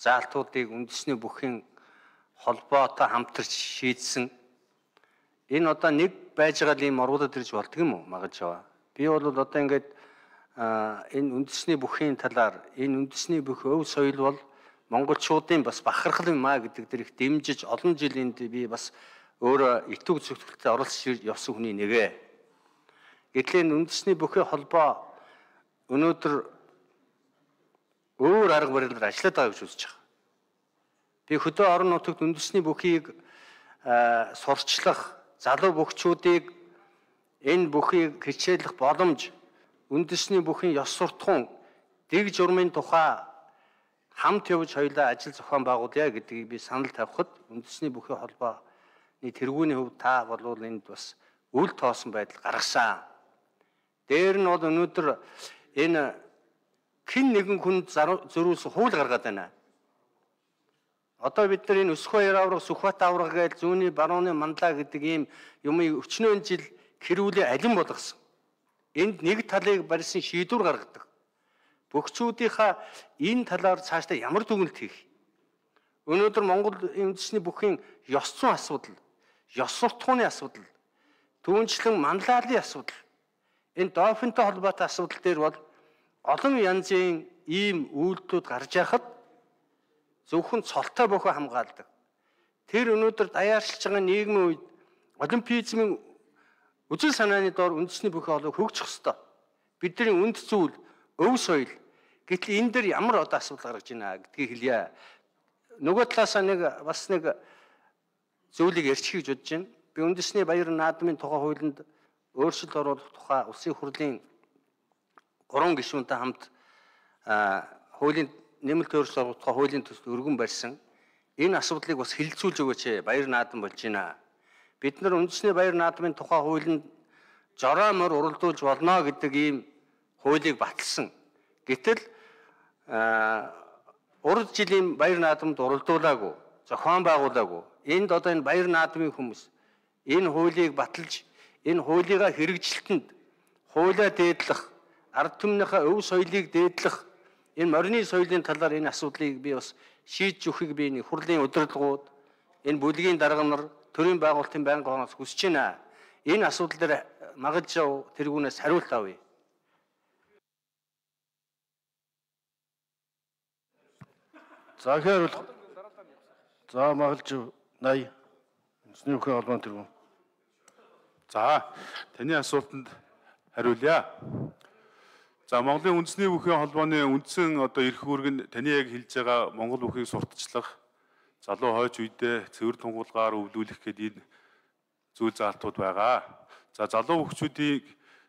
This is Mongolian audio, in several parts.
заалтуудыг үндэсний бүхэн холбоотой хамтарч шийдсэн. Энэ одоо нэг байж байгаа ийм орвуудад ирж болдго юм уу магаж яваа. Би бол одоо ингээд энэ үндэсний бүхийн талаар энэ үндэсний бүх өв соёл бол монголчуудын бас бахархал юм а гэдэг дэр их дэмжиж олон жилийн би бас өөрө итүг зөвтгөлтөд оролцож явсан хүний нэгэ. Гэтэл энэ үндэсний бүхий холбоо өнөөдөр өөр арга барилаар ажиллаад байгаа гэж үзэж байгаа. Би хөдөө орон нутагт үндэсний бүхийг сурчлах, залуу бөхчүүдийг энэ бүхийг хичээлэх боломж, үндэсний бүхийн ёс суртахуун, дэг журмын тухай хамт явж хоёлаа ажил зохион байгуулъя гэдгийг би санал тавихад үндэсний бүхий холбооны тэргүүний хувьд та болвол энд бас үл тоосон байдал гаргасан. Дээр нь бол өнөөдөр энэ хин нэгэн хүн зөрүүлс хууль гаргаад байна. Одоо бид нар энэ өсөх баяр аврах, сүхбат аврах гэж зүүнний барууны мандаа гэдэг ийм юмыг өчнөө жил хэрүүлээ алин болгосон. Энд нэг талыг барьсан шийдвэр гаргадаг. Бөхчүүдийнхаа энэ талаар цаашдаа ямар дүгнэлт хийх? Өнөөдөр Монгол үндэсний бүхэн ёс зүйн асуудал, ёс суртахууны асуудал, түүнчлэн манлайлалын асуудал, энэ дофинтой холбоотой асуудал дээр бол олон янзын ийм үйлдэлүүд гарч яхад зөвхөн цолтой бохоо хамгаалдаг. Тэр өнөөдөр даяарчилж байгаа нийгмийн үед олимпизмын үзэл санааны дор үндэсний бүх олог хөгжих ёстой. Бидний үнд зүйл өв соёл. Гэтэл энэ дээр ямар одоо асуудал гарч байна гэдгийг хэлье. Нөгөө талаасаа нэг бас нэг зүйлийг ярьчих гэж бодож байна. Би үндэсний баяр наадмын тухай хуулинд өөрчлөлт оруулах тухай улсын хурлын гурван гишүүнтэй хамт хуулийн нэмэлт өөрчлөлт оруулах хуулийн төсөлд өргөн барьсан энэ асуудлыг бас хилэлцүүлж өгөөч ээ баяр наадам болж байна. Бид нар үндэсний баяр наадмын тухай хуулинд жороо мөр уралдуулж болно гэдэг ийм хуулийг баталсан. Гэтэл урд жилийн баяр наадамд уралдуулаагүй, зохион байгуулаагүй. Энд одоо энэ баяр наадмын хүмүүс энэ хуулийг баталж энэ хуулийг хэрэгжилтэнд хуулиа дээдлэх ард түмнийхээ өв соёлыг дээдлэх энэ морины соёлын талаар энэ асуудлыг би бас шийдж өгөхийг би энэ хурлийн удирдлагууд энэ бүлгийн дарга нар төрийн байгуулалтын байнгын хороноос хүсэж байна. Энэ асуудал дээр магалж яв тэргүүнээс хариулт авъя. За хариулт. За магалж 80 Үндэсний хөхөө холбоон тэргүүн. За таны асуултанд хариулъя. За Монголын үндэсний бүхийн холбооны үндсэн одоо эрх үүрэг нь таны яг хэлж байгаа Монгол бүхийг сурталчлах залуу хойч үедээ цэвэр тунгуулгаар өвлүүлэх гэдэг энэ зүйл заалтууд байгаа. За залуу хөгчүүдийг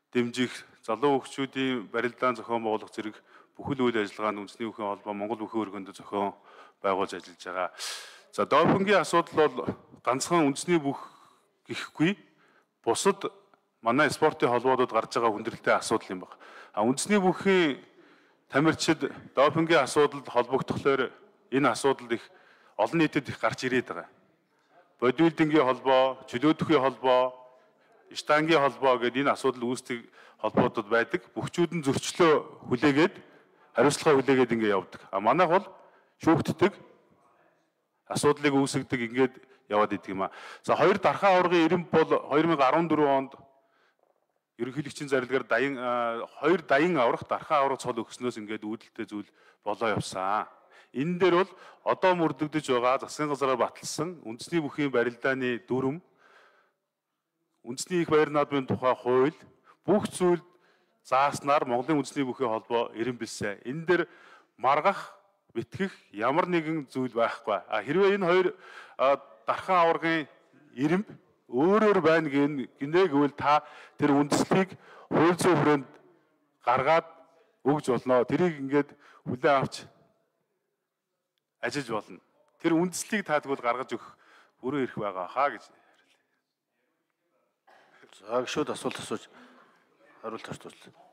дэмжих, залуу хөгчүүдийн барилдаан зохион байгуулах зэрэг бүхэл үйл ажиллагаа нь үндэсний бүхэн холбоо Монгол бүхэн өргөндө зохион байгуулж ажиллаж байгаа. За допингийн асуудал бол ганцхан үндэсний бүх гэхгүй бусад манай спортын холбоодод гарч байгаа хүндрэлтэй асуудал юм баг. А үндэсний бүхий тамирчид допингийн асуудалд холбогдохлоор энэ асуудал их олон нийтэд их гарч ирээд байгаа. Бодибилдингийн холбоо, чөлөөтөхийн холбоо, штангийн холбоо гэдэг энэ асуудал үүсдэг холбоодод байдаг. Бүхчүүд нь зөрчлөө хүлээгээд хариуцлага хүлээгээд ингэ явдаг. А манайх бол шүүхтдэг асуудлыг үүсгдэг ингээд яваад идэг юм а. За хоёр дархан аваргын ирэмб бол 2014 онд ерөнхийлөгчийн зарилгаар даян хоёр даян аврах дархаа аврах цол өгснөөс ингээд үүдэлтэй зүйл болоо явсан. Энэ дээр бол одоо мөрдөгдөж байгаа засгийн газараар баталсан үндэсний бүхийн барилдааны дүрм үндэсний их баяр наадмын тухай хууль бүх зүйл зааснаар Монголын үндэсний бүхийн холбоо эренбэлсэн. Энэ дээр маргах, битгэх ямар нэгэн зүйл байхгүй. А хэрвээ энэ хоёр дархан аваргын эренб өөрөөр байна гин гинэ гэвэл та тэр үндслийг хууль зүйн хүрээнд гаргаад өгж болно. Тэрийг ингээд хүлээн авч ажиллаж болно. Тэр үндслийг та тэгвэл гаргаж өгөх өөрөө ирэх байгаа хаа гэж За гүшүүд асуулт асууж хариулт хартуулсан.